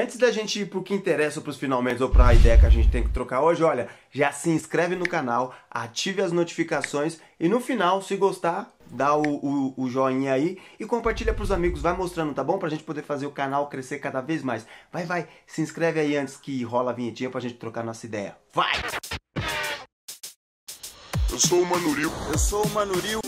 Antes da gente ir pro que interessa, pros finalmente ou pra ideia que a gente tem que trocar hoje, olha, já se inscreve no canal, ative as notificações e no final, se gostar, dá o, o, o, joinha aí e compartilha pros amigos, vai mostrando, tá bom? Pra gente poder fazer o canal crescer cada vez mais. Vai, vai, se inscreve aí antes que rola a vinhetinha pra gente trocar nossa ideia. Vai! Eu sou o Manuril. Eu sou o Manuril.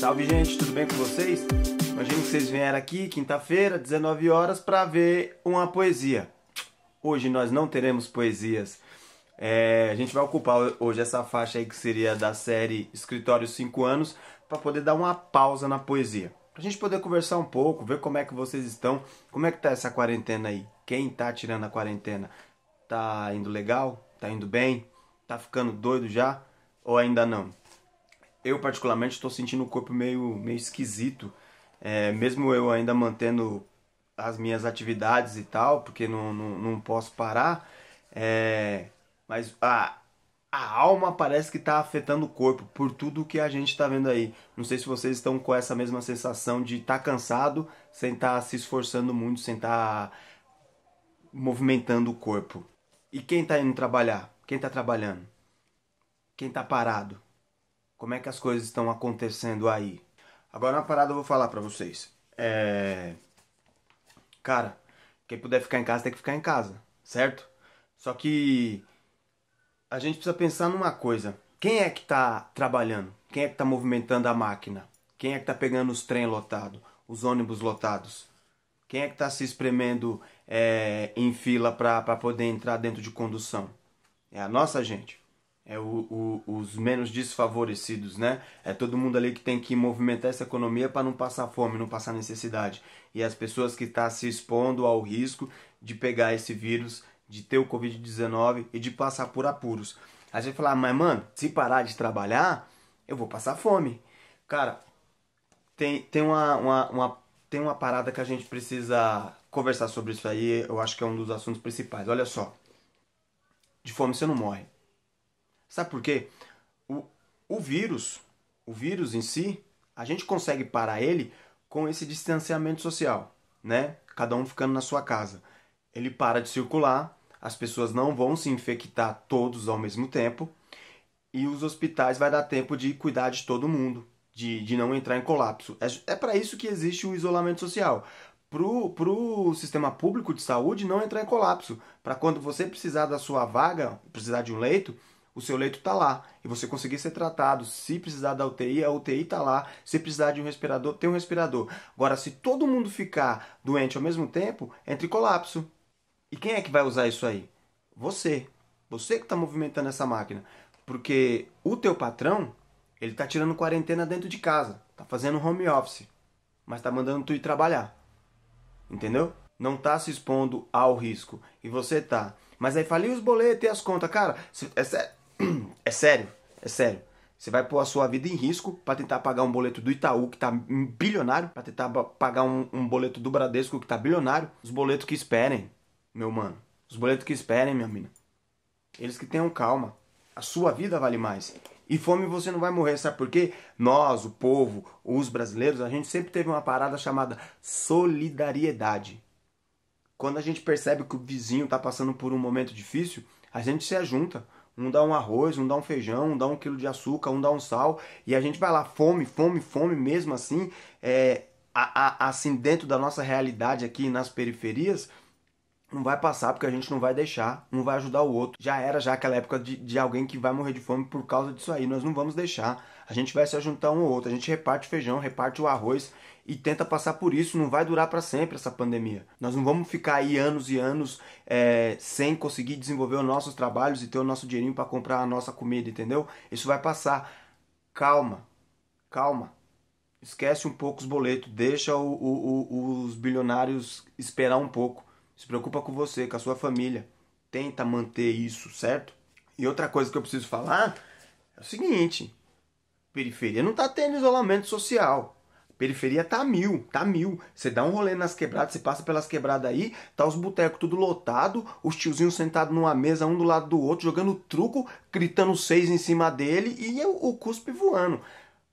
Salve, gente, tudo bem com vocês? Imagino que vocês vieram aqui quinta-feira, 19 horas, para ver uma poesia. Hoje nós não teremos poesias. É, a gente vai ocupar hoje essa faixa aí que seria da série Escritório 5 anos para poder dar uma pausa na poesia. Pra gente poder conversar um pouco, ver como é que vocês estão, como é que tá essa quarentena aí? Quem tá tirando a quarentena? Tá indo legal? Tá indo bem? Tá ficando doido já? Ou ainda não? Eu particularmente estou sentindo o corpo meio meio esquisito. É, mesmo eu ainda mantendo as minhas atividades e tal, porque não, não, não posso parar, é, mas a, a alma parece que está afetando o corpo por tudo que a gente está vendo aí. Não sei se vocês estão com essa mesma sensação de estar tá cansado sem estar tá se esforçando muito, sem estar tá movimentando o corpo. E quem está indo trabalhar? Quem está trabalhando? Quem está parado? Como é que as coisas estão acontecendo aí? Agora uma parada eu vou falar pra vocês. É. Cara, quem puder ficar em casa tem que ficar em casa, certo? Só que a gente precisa pensar numa coisa. Quem é que tá trabalhando? Quem é que tá movimentando a máquina? Quem é que tá pegando os trem lotados? Os ônibus lotados? Quem é que tá se espremendo é, em fila para poder entrar dentro de condução? É a nossa gente é o, o, os menos desfavorecidos, né? É todo mundo ali que tem que movimentar essa economia para não passar fome, não passar necessidade. E as pessoas que estão tá se expondo ao risco de pegar esse vírus, de ter o Covid-19 e de passar por apuros. A gente fala, ah, mas mano, se parar de trabalhar, eu vou passar fome. Cara, tem, tem, uma, uma, uma, tem uma parada que a gente precisa conversar sobre isso aí. Eu acho que é um dos assuntos principais. Olha só. De fome você não morre Sabe por quê? O, o vírus, o vírus em si, a gente consegue parar ele com esse distanciamento social, né? Cada um ficando na sua casa. Ele para de circular, as pessoas não vão se infectar todos ao mesmo tempo e os hospitais vai dar tempo de cuidar de todo mundo, de, de não entrar em colapso. É, é para isso que existe o isolamento social. Pro, pro sistema público de saúde não entrar em colapso. Para quando você precisar da sua vaga, precisar de um leito, o seu leito está lá e você conseguir ser tratado. Se precisar da UTI, a UTI está lá. Se precisar de um respirador, tem um respirador. Agora, se todo mundo ficar doente ao mesmo tempo, entra em colapso. E quem é que vai usar isso aí? Você. Você que está movimentando essa máquina. Porque o teu patrão, ele está tirando quarentena dentro de casa. Está fazendo home office. Mas está mandando tu ir trabalhar. Entendeu? Não está se expondo ao risco. E você tá. Mas aí falei os boletos e as contas. Cara, se, é, é sério, é sério. Você vai pôr a sua vida em risco para tentar pagar um boleto do Itaú que tá bilionário, para tentar pagar um, um, boleto do Bradesco que tá bilionário. Os boletos que esperem, meu mano. Os boletos que esperem, minha mina. Eles que tenham calma. A sua vida vale mais. E fome você não vai morrer, sabe por quê? Nós, o povo, os brasileiros, a gente sempre teve uma parada chamada solidariedade. Quando a gente percebe que o vizinho tá passando por um momento difícil, a gente se ajunta um dá um arroz, um dá um feijão, um dá um quilo de açúcar, um dá um sal, e a gente vai lá, fome, fome, fome mesmo assim, é, a, a, assim dentro da nossa realidade aqui nas periferias, não vai passar porque a gente não vai deixar, um vai ajudar o outro. Já era já aquela época de, de alguém que vai morrer de fome por causa disso aí, nós não vamos deixar. A gente vai se ajuntar um ao outro, a gente reparte o feijão, reparte o arroz e tenta passar por isso. Não vai durar para sempre essa pandemia. Nós não vamos ficar aí anos e anos é, sem conseguir desenvolver os nossos trabalhos e ter o nosso dinheirinho para comprar a nossa comida, entendeu? Isso vai passar. Calma, calma. Esquece um pouco os boletos, deixa o, o, o, os bilionários esperar um pouco se preocupa com você, com a sua família. Tenta manter isso, certo? E outra coisa que eu preciso falar é o seguinte: periferia não tá tendo isolamento social. Periferia tá mil, tá mil. Você dá um rolê nas quebradas, você passa pelas quebradas aí, tá os botecos tudo lotado, os tiozinhos sentados numa mesa, um do lado do outro, jogando truco, gritando seis em cima dele e o, o cuspe voando.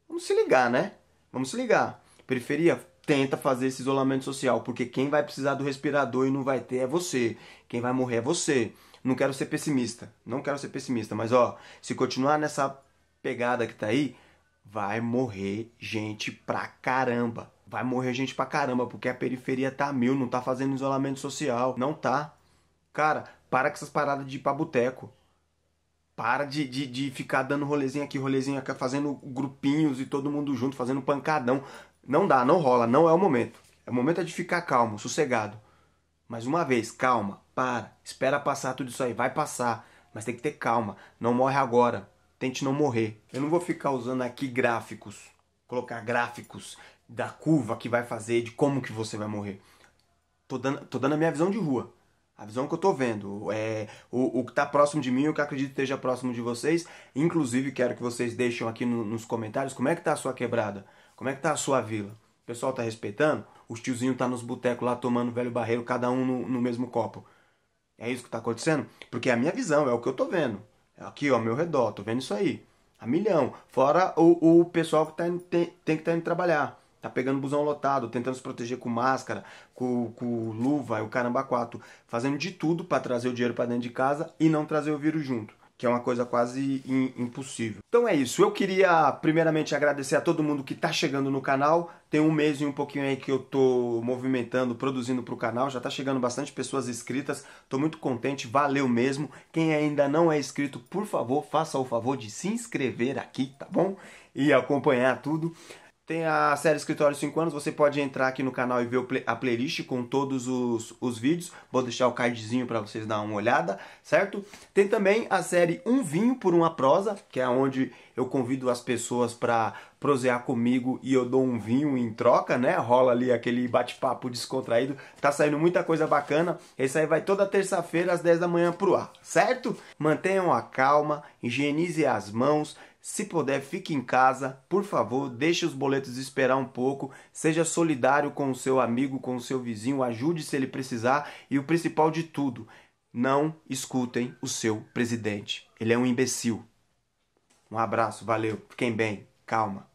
Vamos se ligar, né? Vamos se ligar. Periferia, tenta fazer esse isolamento social, porque quem vai precisar do respirador e não vai ter é você. Quem vai morrer é você. Não quero ser pessimista, não quero ser pessimista, mas ó, se continuar nessa pegada que tá aí, vai morrer gente pra caramba. Vai morrer gente pra caramba, porque a periferia tá mil, não tá fazendo isolamento social, não tá. Cara, para com essas paradas de ir pra boteco. Para de, de, de ficar dando rolezinho aqui, rolezinho aqui, fazendo grupinhos e todo mundo junto, fazendo pancadão. Não dá, não rola, não é o momento. É O momento é de ficar calmo, sossegado. Mais uma vez, calma, para, espera passar tudo isso aí, vai passar, mas tem que ter calma, não morre agora, tente não morrer. Eu não vou ficar usando aqui gráficos, colocar gráficos da curva que vai fazer, de como que você vai morrer. Tô dando, tô dando a minha visão de rua, a visão que eu tô vendo, é, o, o que tá próximo de mim, o que acredito esteja próximo de vocês. Inclusive, quero que vocês deixem aqui no, nos comentários como é que tá a sua quebrada como é que tá a sua vila? O pessoal tá respeitando? Os tiozinhos tá nos botecos lá tomando velho barreiro, cada um no, no, mesmo copo. É isso que tá acontecendo? Porque é a minha visão, é o que eu tô vendo. É aqui, ó, ao meu redor, tô vendo isso aí. A milhão. Fora o, o pessoal que tá, tem, tem que tá indo trabalhar. Tá pegando busão lotado, tentando se proteger com máscara, com, com luva, o caramba quatro. Fazendo de tudo para trazer o dinheiro para dentro de casa e não trazer o vírus junto que é uma coisa quase impossível. Então é isso. Eu queria primeiramente agradecer a todo mundo que está chegando no canal. Tem um mês e um pouquinho aí que eu tô movimentando, produzindo para o canal. Já está chegando bastante pessoas inscritas. Estou muito contente, valeu mesmo. Quem ainda não é inscrito, por favor, faça o favor de se inscrever aqui, tá bom? E acompanhar tudo. Tem a série Escritório 5 anos, você pode entrar aqui no canal e ver a playlist com todos os, os vídeos. Vou deixar o cardzinho para vocês dar uma olhada, certo? Tem também a série Um Vinho por uma Prosa, que é onde eu convido as pessoas para prosear comigo e eu dou um vinho em troca, né? Rola ali aquele bate-papo descontraído. Tá saindo muita coisa bacana. Esse aí vai toda terça-feira às 10 da manhã pro ar, certo? Mantenham a calma, higienize as mãos, se puder, fique em casa, por favor, deixe os boletos esperar um pouco, seja solidário com o seu amigo, com o seu vizinho, ajude se ele precisar e o principal de tudo, não escutem o seu presidente. Ele é um imbecil. Um abraço, valeu, fiquem bem, calma.